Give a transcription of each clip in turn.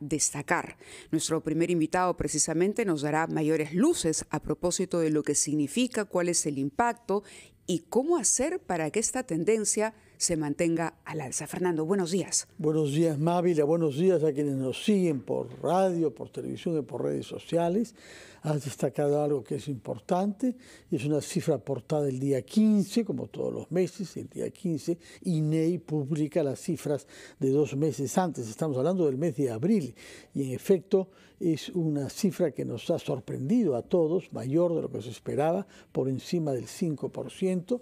destacar. Nuestro primer invitado precisamente nos dará mayores luces a propósito de lo que significa, cuál es el impacto y cómo hacer para que esta tendencia se mantenga al alza. Fernando, buenos días. Buenos días, Mávila. Buenos días a quienes nos siguen por radio, por televisión y por redes sociales. Has destacado algo que es importante. Es una cifra aportada el día 15, como todos los meses. El día 15, INEI publica las cifras de dos meses antes. Estamos hablando del mes de abril. Y en efecto, es una cifra que nos ha sorprendido a todos, mayor de lo que se esperaba, por encima del 5%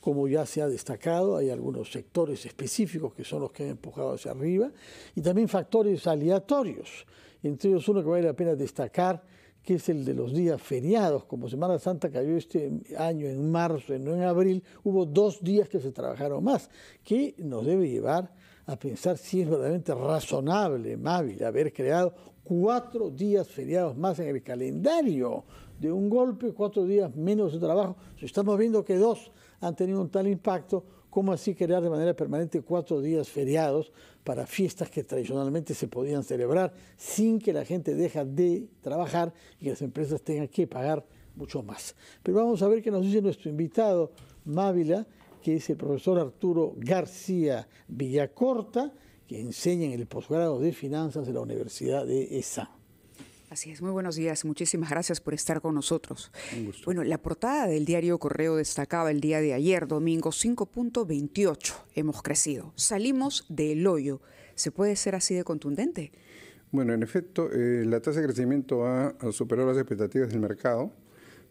como ya se ha destacado, hay algunos sectores específicos que son los que han empujado hacia arriba, y también factores aleatorios, entre ellos uno que vale la pena destacar, que es el de los días feriados, como Semana Santa cayó este año en marzo, no en abril, hubo dos días que se trabajaron más, que nos debe llevar a pensar si es verdaderamente razonable, Mávil, haber creado cuatro días feriados más en el calendario de un golpe, cuatro días menos de trabajo. estamos viendo que dos han tenido un tal impacto, como así crear de manera permanente cuatro días feriados para fiestas que tradicionalmente se podían celebrar sin que la gente deje de trabajar y que las empresas tengan que pagar mucho más? Pero vamos a ver qué nos dice nuestro invitado, Mávila, que es el profesor Arturo García Villacorta, que enseña en el posgrado de finanzas de la Universidad de ESA. Así es, muy buenos días. Muchísimas gracias por estar con nosotros. Un gusto. Bueno, la portada del diario Correo destacaba el día de ayer, domingo 5.28. Hemos crecido. Salimos del hoyo. ¿Se puede ser así de contundente? Bueno, en efecto, eh, la tasa de crecimiento ha superado las expectativas del mercado.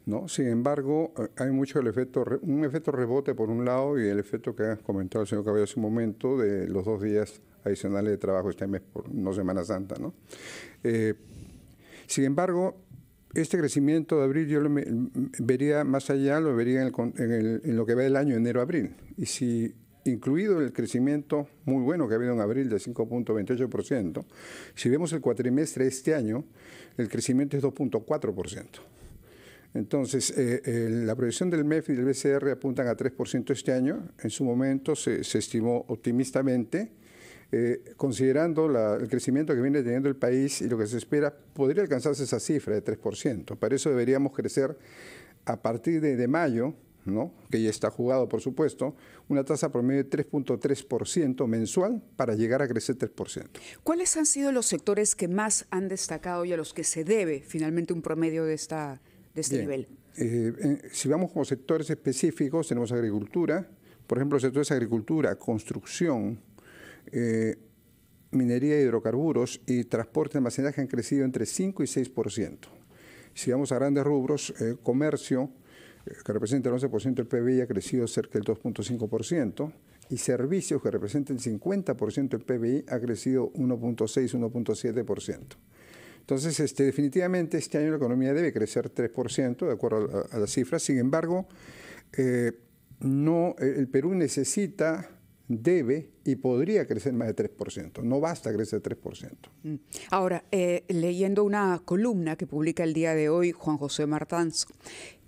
¿no? Sin embargo, eh, hay mucho el efecto, un efecto rebote por un lado y el efecto que ha comentado el señor Cabello hace un momento de los dos días adicionales de trabajo este mes por no Semana Santa. ¿no? Eh, sin embargo, este crecimiento de abril yo lo mm, vería más allá, lo vería en, lo que va el año enero-abril. Y si incluido el crecimiento muy bueno que ha habido en abril de 5.28%, si vemos el cuatrimestre este año, el crecimiento es 2.4%. Entonces, eh, la proyección del MEF y del BCR apuntan a 3% este año. En su momento se, se estimó optimistamente eh, considerando el crecimiento que viene teniendo el país y lo que se espera, podría alcanzarse esa cifra de 3%. Para eso deberíamos crecer a partir de, mayo, ¿no? que ya está jugado, por supuesto, una tasa promedio de 3.3% mensual para llegar a crecer 3%. ¿Cuáles han sido los sectores que más han destacado y a los que se debe finalmente un promedio de, esta, de este nivel? Eh, si vamos como sectores específicos, tenemos agricultura, por ejemplo, sectores de agricultura, construcción, eh, minería de hidrocarburos y transporte y almacenaje han crecido entre 5 y 6%. Si vamos a grandes rubros, eh, comercio, eh, que representa el 11% del PBI, ha crecido cerca del 2.5%, y servicios, que representan el 50% del PBI, ha crecido 1.6-1.7%. Entonces, este, definitivamente este año la economía debe crecer 3%, de acuerdo a, las cifras. Sin embargo, no, el Perú necesita debe y podría crecer más de 3%. No basta crecer 3%. Mm. Ahora, eh, leyendo una columna que publica el día de hoy Juan José Martanzo,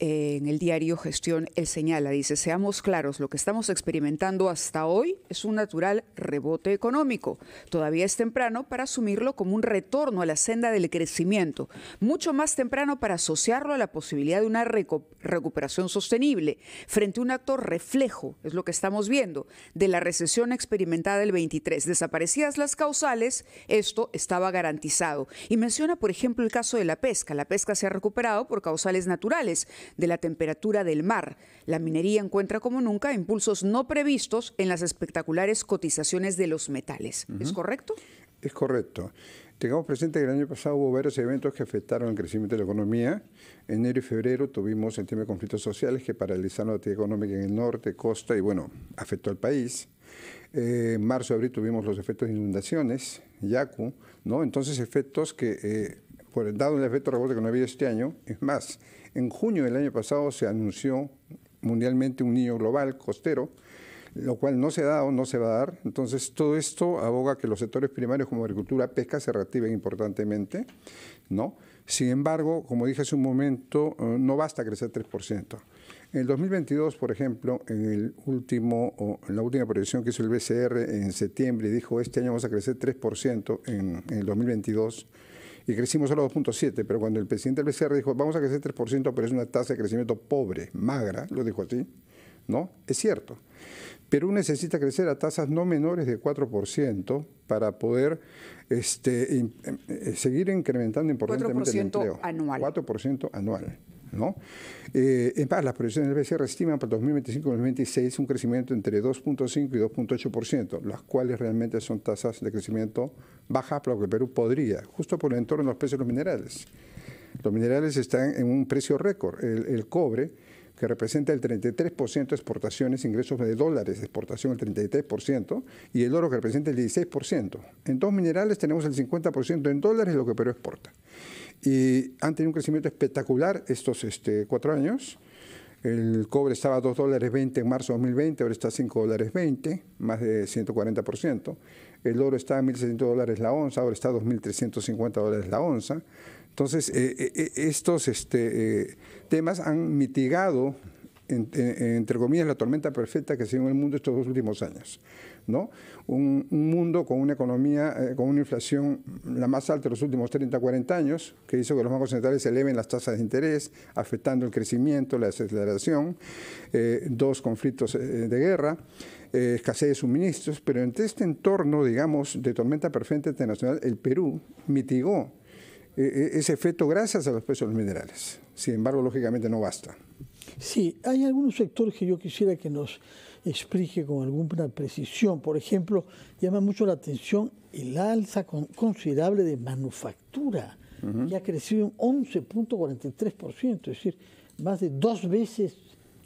en el diario Gestión El Señala. Dice, seamos claros, lo que estamos experimentando hasta hoy es un natural rebote económico. Todavía es temprano para asumirlo como un retorno a la senda del crecimiento, mucho más temprano para asociarlo a la posibilidad de una recuperación sostenible, frente a un acto reflejo, es lo que estamos viendo, de la recesión experimentada el 23. Desaparecidas las causales, esto estaba garantizado. Y menciona, por ejemplo, el caso de la pesca. La pesca se ha recuperado por causales naturales de la temperatura del mar. La minería encuentra como nunca impulsos no previstos en las espectaculares cotizaciones de los metales. ¿Es correcto? Es correcto. Tengamos presente que el año pasado hubo varios eventos que afectaron el crecimiento de la economía. En enero y febrero tuvimos el tema de conflictos sociales que paralizaron la actividad económica en el norte, costa y bueno, afectó al país. en eh, marzo y abril tuvimos los efectos de inundaciones, yacu, ¿no? Entonces efectos que eh, por, el dado el efecto rebote que no había este año. Es más, en junio del año pasado se anunció mundialmente un niño global costero, lo cual no se ha dado, no se va a dar. Entonces, todo esto aboga que los sectores primarios como agricultura, pesca se reactiven importantemente, ¿no? Sin embargo, como dije hace un momento, eh, no basta crecer 3%. En el 2022, por ejemplo, en, el último, en la última proyección que hizo el BCR en septiembre, dijo este año vamos a crecer 3% en el 2022 y crecimos solo 2.7, pero cuando el presidente del BCR dijo, vamos a crecer 3%, pero es una tasa de crecimiento pobre, magra, lo dijo a ti ¿no? Es cierto. Perú necesita crecer a tasas no menores de 4% para poder este, eh, eh, seguir incrementando importantemente el empleo. Anual. 4% anual en eh, paz, las proyecciones del BCR estiman para 2025 y 2026 un crecimiento entre 2.5 y 2.8%, las cuales realmente son tasas de crecimiento bajas para lo que Perú podría, justo por el entorno de los precios de los minerales. Los minerales están en un precio récord. El, cobre, que representa el 33% de exportaciones, ingresos de dólares, de exportación el 33%, y el oro que representa el 16%. En dos minerales tenemos el 50% en dólares, de lo que Perú exporta y han tenido un crecimiento espectacular estos este, cuatro años. El cobre estaba a $2.20 dólares en marzo de 2020, ahora está a $5.20, dólares más de 140%. El oro está a 1.600 dólares la onza, ahora está a 2.350 dólares la onza. Entonces, eh, eh, eh, estos este, temas han mitigado entre comillas, la tormenta perfecta que se sido en el mundo estos dos últimos años. ¿no? Un, mundo con una economía, eh, con una inflación la más alta de los últimos 30, 40 años, que hizo que los bancos centrales eleven las tasas de interés, afectando el crecimiento, la desaceleración, eh, dos conflictos eh, de guerra. escasez de suministros, pero en este entorno, digamos, de tormenta perfecta internacional, el Perú mitigó ese efecto gracias a los precios de los minerales. Sin embargo, lógicamente no basta. Sí, hay algunos sectores que yo quisiera que nos explique con alguna precisión. Por ejemplo, llama mucho la atención el alza considerable de manufactura, que ha crecido un 11.43%, es decir, más de dos veces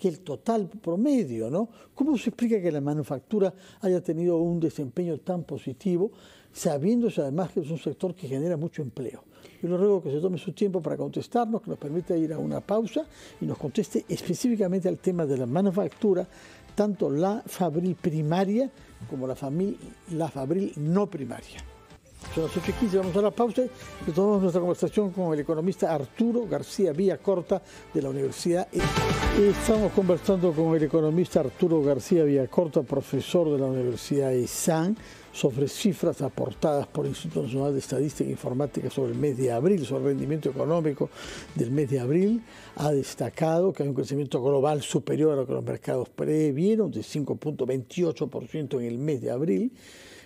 que el total promedio, ¿no? ¿Cómo se explica que la manufactura haya tenido un desempeño tan positivo, sabiéndose además que es un sector que genera mucho empleo? Yo le ruego que se tome su tiempo para contestarnos, que nos permita ir a una pausa y nos conteste específicamente al tema de la manufactura, tanto la fabril primaria como la, fabril no primaria. Son las 8.15, vamos a la pausa y tomamos nuestra conversación con el economista Arturo García Villacorta de la Universidad. E. Estamos conversando con el economista Arturo García Villacorta, profesor de la Universidad de San sobre cifras aportadas por el Instituto Nacional de Estadística e Informática sobre el mes de abril, sobre el rendimiento económico del mes de abril, ha destacado que hay un crecimiento global superior a lo que los mercados previeron, de 5.28% en el mes de abril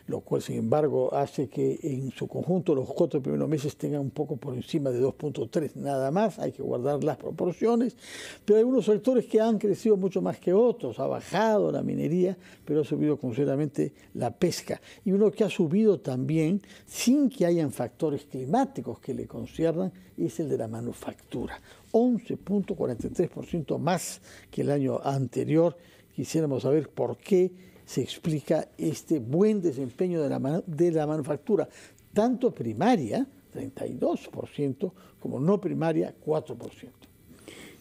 lo cual sin embargo hace que en su conjunto los cuatro primeros meses tengan un poco por encima de 2.3 nada más, hay que guardar las proporciones, pero hay unos sectores que han crecido mucho más que otros, ha bajado la minería, pero ha subido considerablemente la pesca, y uno que ha subido también sin que hayan factores climáticos que le conciernan es el de la manufactura, 11.43% más que el año anterior, quisiéramos saber por qué se explica este buen desempeño de la, de la manufactura, tanto primaria, 32%, como no primaria, 4%.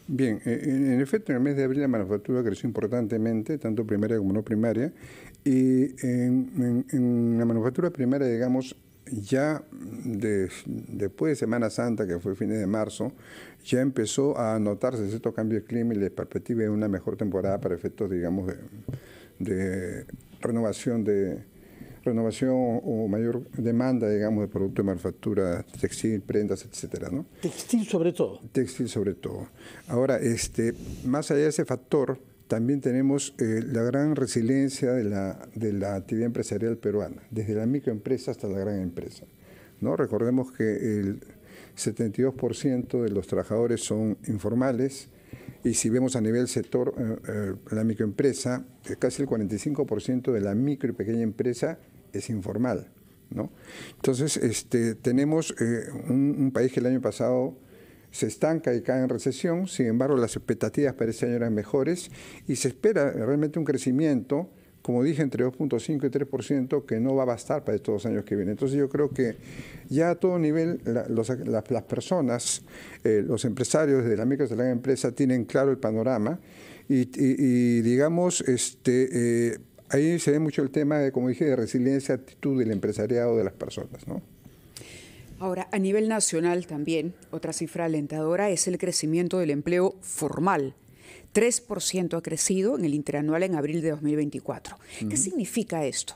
Bien, eh, en efecto, en el mes de abril la manufactura creció importantemente, tanto primaria como no primaria, y en, la manufactura primaria, digamos, ya después de Semana Santa, que fue fines de marzo, ya empezó a notarse cierto cambio de clima y la perspectiva de una mejor temporada para efectos, digamos, de, de renovación de renovación o mayor demanda, digamos, de productos de manufactura textil, prendas, etcétera, ¿no? Textil sobre todo. Textil sobre todo. Ahora, este, más allá de ese factor, también tenemos eh, la gran resiliencia de la, actividad empresarial peruana, desde la microempresa hasta la gran empresa. ¿no? Recordemos que el 72% de los trabajadores son informales, y si vemos a nivel sector, eh, eh, la microempresa, eh, casi el 45% de la micro y pequeña empresa es informal. ¿no? Entonces, este, tenemos un, país que el año pasado se estanca y cae en recesión, sin embargo, las expectativas para este año eran mejores y se espera realmente un crecimiento como dije, entre 2.5 y 3%, que no va a bastar para estos dos años que vienen. Entonces yo creo que ya a todo nivel las personas, eh, los empresarios de la micro de la empresa tienen claro el panorama y, digamos, este, eh, ahí se ve mucho el tema, de, como dije, de resiliencia, actitud del empresariado de las personas. Ahora, a nivel nacional también, otra cifra alentadora es el crecimiento del empleo formal 3% ha crecido en el interanual en abril de 2024. ¿Qué significa esto?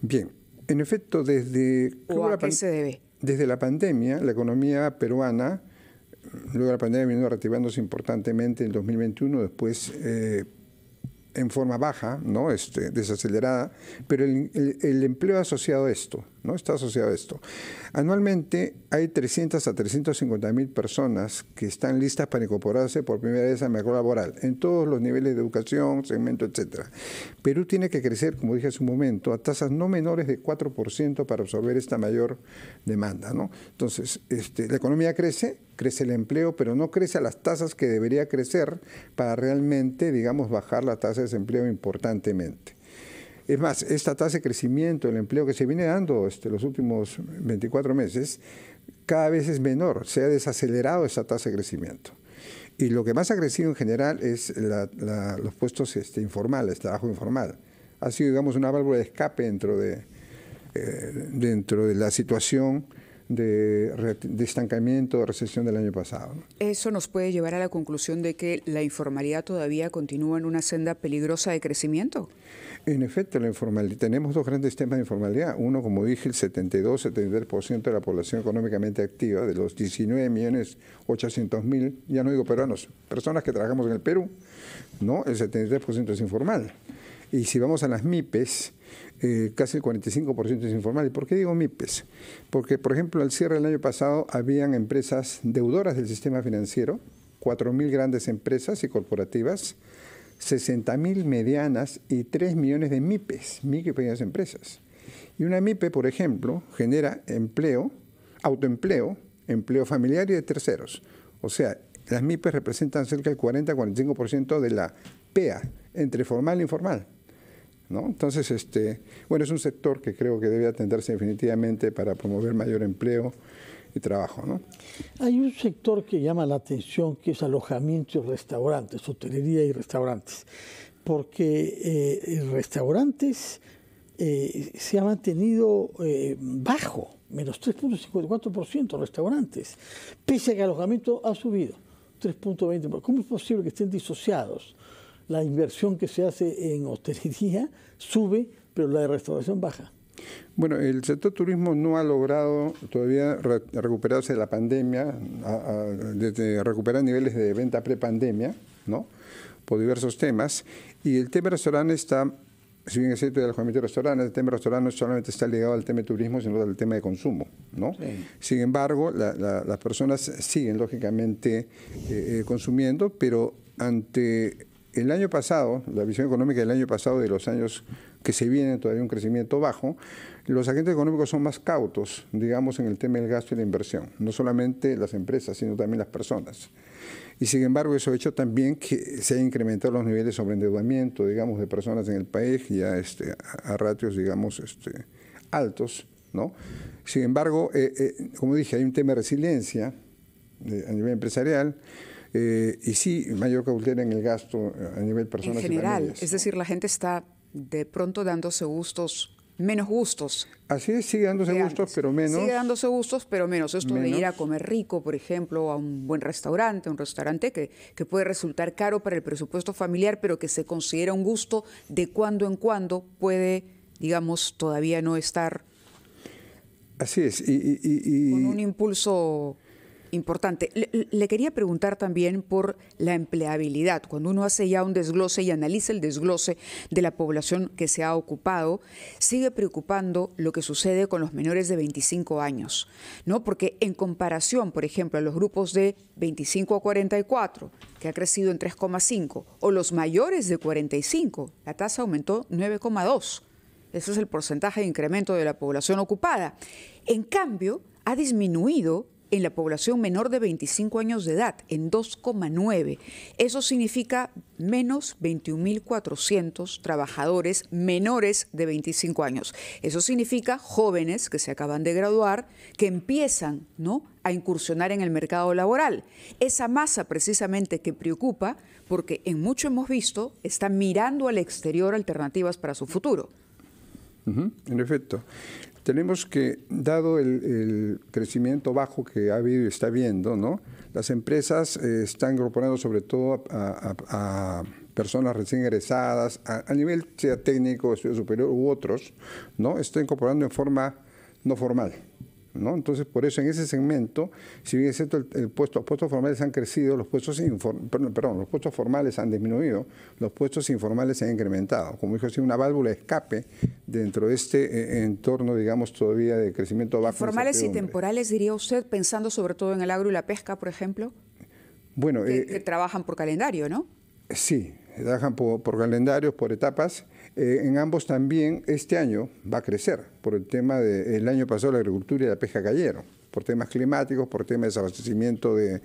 Bien, en efecto, desde... la Desde la pandemia, la economía peruana, luego de la pandemia vino reactivándose importantemente en 2021, después eh, en forma baja, ¿no? Este, desacelerada, pero el empleo asociado a esto, Está asociado a esto. Anualmente hay 300 a 350 mil personas que están listas para incorporarse por primera vez al mercado laboral, en todos los niveles de educación, segmento, etc. Perú tiene que crecer, como dije hace un momento, a tasas no menores de 4% para absorber esta mayor demanda, Entonces, este, la economía crece, crece el empleo, pero no crece a las tasas que debería crecer para realmente, digamos, bajar la tasa de desempleo importantemente. Es más, esta tasa de crecimiento, el empleo que se viene dando este, los últimos 24 meses, cada vez es menor, se ha desacelerado esa tasa de crecimiento. Y lo que más ha crecido en general es los puestos este, informales, trabajo informal. Ha sido, digamos, una válvula de escape dentro de, eh, dentro de la situación de, estancamiento, de recesión del año pasado. Eso nos puede llevar a la conclusión de que la informalidad todavía continúa en una senda peligrosa de crecimiento. En efecto, la informalidad, tenemos dos grandes temas de informalidad. Uno, como dije, el 72-73% de la población económicamente activa, de los 19 millones ya no digo peruanos, personas que trabajamos en el Perú, ¿no? el 73% es informal. Y si vamos a las MIPES, eh, casi el 45% es informal. ¿Y por qué digo MIPES? Porque, por ejemplo, al cierre del año pasado habían empresas deudoras del sistema financiero, 4.000 grandes empresas y corporativas, 60.000 medianas y 3 millones de MIPES, micro y pequeñas empresas. Y una MIPE, por ejemplo, genera empleo, autoempleo, empleo familiar y de terceros. O sea, las MIPES representan cerca del 40-45% de la PEA, entre formal e informal. Entonces, este, bueno, es un sector que creo que debe atenderse definitivamente para promover mayor empleo y trabajo. Hay un sector que llama la atención, que es alojamiento y restaurantes, hotelería y restaurantes, porque eh, eh, restaurantes eh, se ha mantenido bajo, menos 3.54% restaurantes, pese a que alojamiento ha subido. 3.20%. ¿Cómo es posible que estén disociados? la inversión que se hace en hostelería sube, pero la de restauración baja. Bueno, el sector turismo no ha logrado todavía recuperarse de la pandemia, recuperar niveles de venta prepandemia, ¿no? Por diversos temas. Y el tema restaurante está, si bien es cierto, del alojamiento de restaurantes, el tema restaurante no solamente está ligado al tema de turismo, sino al tema de consumo, ¿no? Sin embargo, las personas siguen, lógicamente, eh, eh, consumiendo, pero ante el año pasado, la visión económica del año pasado de los años que se vienen, todavía un crecimiento bajo, los agentes económicos son más cautos, digamos, en el tema del gasto y la inversión, no solamente las empresas, sino también las personas. Y sin embargo, eso ha hecho también que se hayan incrementado los niveles de sobreendeudamiento, digamos, de personas en el país, ya este, a ratios, digamos, este, altos, ¿no? Sin embargo, eh, eh, como dije, hay un tema de resiliencia eh, a nivel empresarial, eh, y sí, mayor cautela en el gasto eh, a nivel personal. En general, es decir, la gente está de pronto dándose gustos menos gustos. Así es, sigue dándose gustos, pero menos. Sigue dándose gustos, pero menos. Esto de ir a comer rico, por ejemplo, a un buen restaurante, un restaurante que, que puede resultar caro para el presupuesto familiar, pero que se considera un gusto de cuando en cuando puede, digamos, todavía no estar. Así es. Y, y, con un impulso Importante. Le, quería preguntar también por la empleabilidad. Cuando uno hace ya un desglose y analiza el desglose de la población que se ha ocupado, sigue preocupando lo que sucede con los menores de 25 años, ¿no? Porque en comparación, por ejemplo, a los grupos de 25 a 44, que ha crecido en 3,5, o los mayores de 45, la tasa aumentó 9,2. Ese es el porcentaje de incremento de la población ocupada. En cambio, ha disminuido en la población menor de 25 años de edad, en 2,9. Eso significa menos 21.400 trabajadores menores de 25 años. Eso significa jóvenes que se acaban de graduar, que empiezan ¿no? a incursionar en el mercado laboral. Esa masa precisamente que preocupa porque en mucho hemos visto está mirando al exterior alternativas para su futuro. en efecto tenemos que, dado el, crecimiento bajo que ha habido y está habiendo, ¿no? las empresas eh, están incorporando sobre todo a, personas recién egresadas, a, nivel sea técnico, estudio superior u otros, ¿no? están incorporando en forma no formal. Entonces, por eso en ese segmento, si bien es cierto, el, puesto, los puestos formales han crecido, los puestos, informales, perdón, los puestos formales han disminuido, los puestos informales se han incrementado. Como dijo así, una válvula de escape dentro de este eh, entorno, digamos, todavía de crecimiento bajo. ¿Formales y temporales, diría usted, pensando sobre todo en el agro y la pesca, por ejemplo? Bueno, que, eh, trabajan por calendario, ¿no? Eh, sí, trabajan por calendarios, por etapas eh, en ambos también este año va a crecer por el tema del año pasado la agricultura y la pesca cayeron, por temas climáticos, por temas de desabastecimiento de,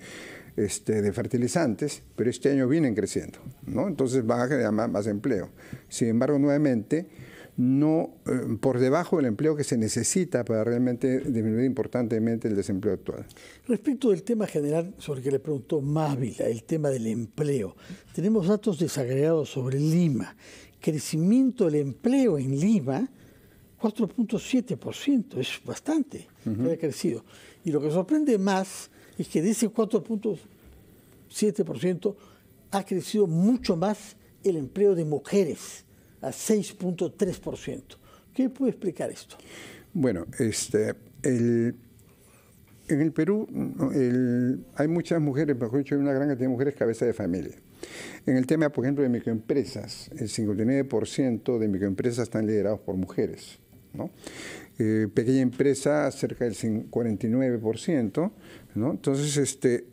este, de fertilizantes, pero este año vienen creciendo, ¿no? entonces van a generar más, empleo. Sin embargo, nuevamente, no eh, por debajo del empleo que se necesita para realmente disminuir importantemente el desempleo actual. Respecto del tema general sobre el que le preguntó Mávila, el tema del empleo, tenemos datos desagregados sobre Lima crecimiento del empleo en Lima, 4.7%, es bastante haya crecido. Y lo que sorprende más es que de ese 4.7% ha crecido mucho más el empleo de mujeres, a 6.3%. ¿Qué puede explicar esto? Bueno, este, en el Perú hay muchas mujeres, mejor dicho, hay una gran cantidad de mujeres cabeza de familia. En el tema, por ejemplo, de microempresas, el 59% de microempresas están liderados por mujeres. Eh, pequeña empresa, cerca del 49%. Entonces, este,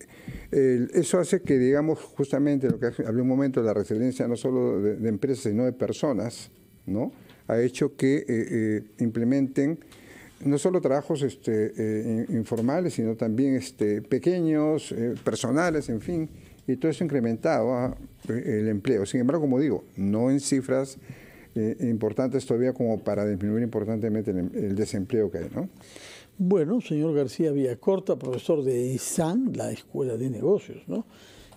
eso hace que, digamos, justamente lo que hablé un momento, la resiliencia no solo de, empresas, sino de personas, ¿no? ha hecho que eh, eh, implementen no solo trabajos este, informales, sino también este, pequeños, personales, en fin, y todo eso incrementaba eh, el empleo. Sin embargo, como digo, no en cifras eh, importantes todavía como para disminuir importantemente el, desempleo que hay, ¿no? Bueno, señor García Villacorta, profesor de ISAN, la Escuela de Negocios, ¿no?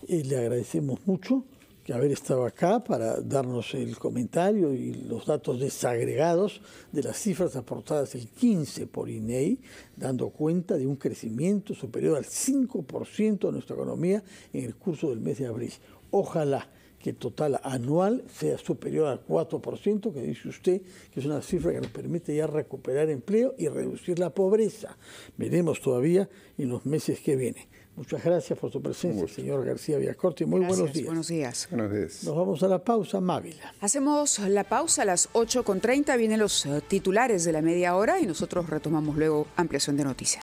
Eh, le agradecemos mucho que haber estado acá para darnos el comentario y los datos desagregados de las cifras aportadas el 15 por INEI, dando cuenta de un crecimiento superior al 5% de nuestra economía en el curso del mes de abril. Ojalá que el total anual sea superior al 4%, que dice usted que es una cifra que nos permite ya recuperar empleo y reducir la pobreza. Veremos todavía en los meses que vienen. Muchas gracias por su presencia, señor García Villacorte. Muy buenos días. Buenos días. Buenos días. Nos vamos a la pausa, Mávila. Hacemos la pausa a las 8.30. Vienen los eh, titulares de la media hora y nosotros retomamos luego ampliación de noticias.